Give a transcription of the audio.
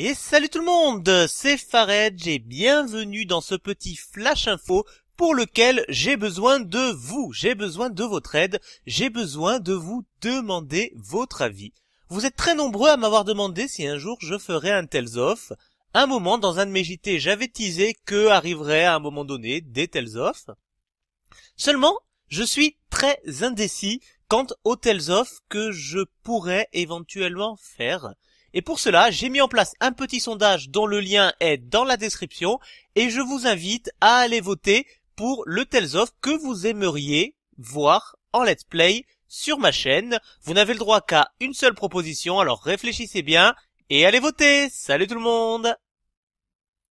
Et salut tout le monde, c'est Fareed, et bienvenue dans ce petit flash info pour lequel j'ai besoin de vous, j'ai besoin de votre aide, j'ai besoin de vous demander votre avis. Vous êtes très nombreux à m'avoir demandé si un jour je ferais un Tales of. Un moment, dans un de mes JT, j'avais teasé que arriverait à un moment donné des Tales of. Seulement, je suis très indécis quant aux Tales of que je pourrais éventuellement faire. Et pour cela, j'ai mis en place un petit sondage dont le lien est dans la description et je vous invite à aller voter pour le Tales of que vous aimeriez voir en let's play sur ma chaîne. Vous n'avez le droit qu'à une seule proposition, alors réfléchissez bien et allez voter Salut tout le monde